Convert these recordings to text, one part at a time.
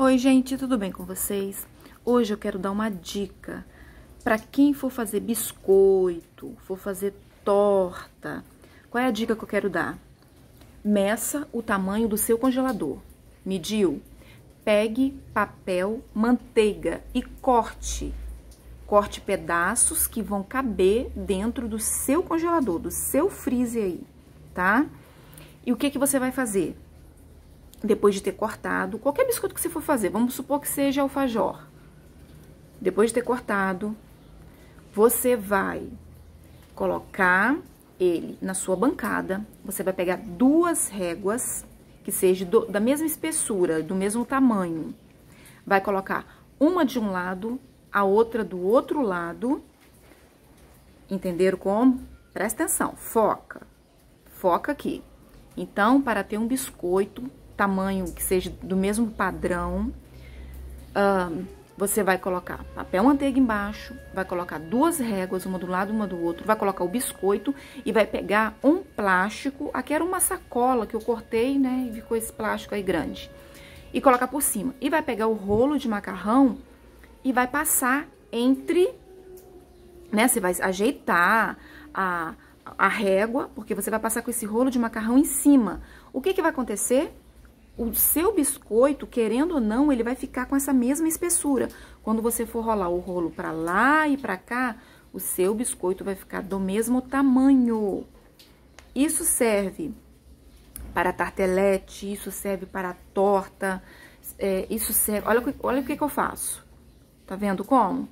Oi, gente, tudo bem com vocês? Hoje eu quero dar uma dica para quem for fazer biscoito, for fazer torta. Qual é a dica que eu quero dar? Meça o tamanho do seu congelador. Mediu? Pegue papel, manteiga e corte. Corte pedaços que vão caber dentro do seu congelador, do seu freezer aí, tá? E o que que você vai fazer? depois de ter cortado, qualquer biscoito que você for fazer, vamos supor que seja alfajor. Depois de ter cortado, você vai colocar ele na sua bancada, você vai pegar duas réguas que sejam do, da mesma espessura, do mesmo tamanho. Vai colocar uma de um lado, a outra do outro lado. Entenderam como? Presta atenção, foca. Foca aqui. Então, para ter um biscoito tamanho que seja do mesmo padrão, uh, você vai colocar papel manteiga embaixo, vai colocar duas réguas, uma do lado, uma do outro, vai colocar o biscoito e vai pegar um plástico, aqui era uma sacola que eu cortei, né, e ficou esse plástico aí grande, e colocar por cima. E vai pegar o rolo de macarrão e vai passar entre, né, você vai ajeitar a, a régua, porque você vai passar com esse rolo de macarrão em cima. O que que vai acontecer? o seu biscoito, querendo ou não, ele vai ficar com essa mesma espessura. Quando você for rolar o rolo para lá e para cá, o seu biscoito vai ficar do mesmo tamanho. Isso serve para tartelete, isso serve para torta, é, isso serve... Olha, olha o que, que eu faço. Tá vendo como?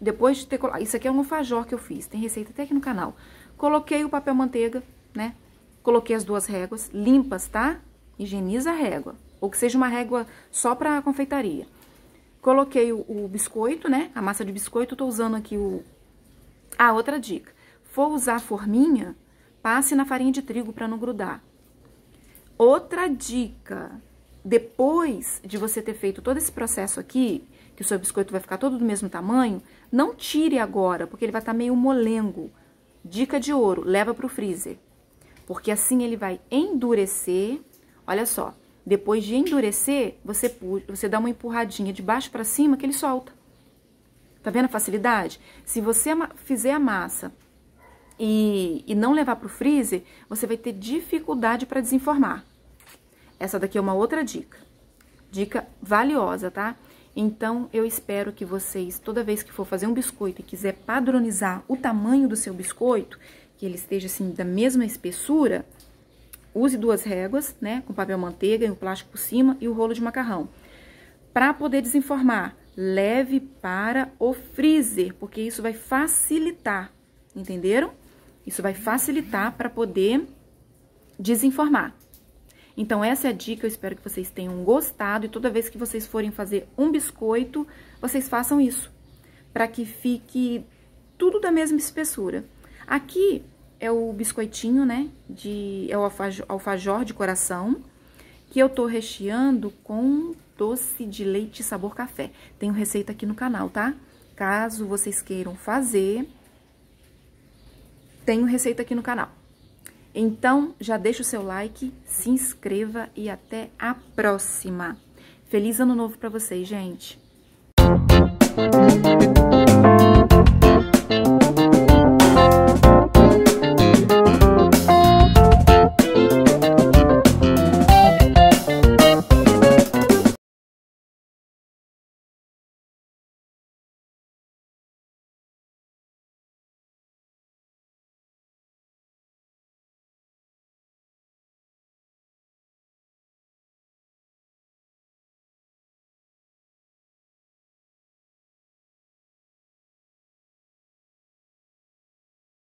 Depois de ter... Isso aqui é um alfajor que eu fiz, tem receita até aqui no canal. Coloquei o papel manteiga, né? Coloquei as duas réguas limpas, tá? higieniza a régua, ou que seja uma régua só para confeitaria. Coloquei o, o, biscoito, né? A massa de biscoito, tô usando aqui o... Ah, outra dica. For usar a forminha, passe na farinha de trigo para não grudar. Outra dica. Depois de você ter feito todo esse processo aqui, que o seu biscoito vai ficar todo do mesmo tamanho, não tire agora, porque ele vai estar tá meio molengo. Dica de ouro, leva para o freezer. Porque assim ele vai endurecer Olha só, depois de endurecer, você, você dá uma empurradinha de baixo para cima que ele solta. Tá vendo a facilidade? Se você fizer a massa e, e não levar para o freezer, você vai ter dificuldade para desenformar. Essa daqui é uma outra dica. Dica valiosa, tá? Então, eu espero que vocês, toda vez que for fazer um biscoito e quiser padronizar o tamanho do seu biscoito, que ele esteja assim da mesma espessura, Use duas réguas, né, com papel manteiga e um plástico por cima e o rolo de macarrão. Para poder desenformar, leve para o freezer, porque isso vai facilitar, entenderam? Isso vai facilitar para poder desenformar. Então, essa é a dica, eu espero que vocês tenham gostado. E toda vez que vocês forem fazer um biscoito, vocês façam isso. Para que fique tudo da mesma espessura. Aqui, é o biscoitinho, né? De, é o alfajor de coração, que eu tô recheando com doce de leite sabor café. Tenho receita aqui no canal, tá? Caso vocês queiram fazer, tenho receita aqui no canal. Então, já deixa o seu like, se inscreva e até a próxima. Feliz ano novo para vocês, gente!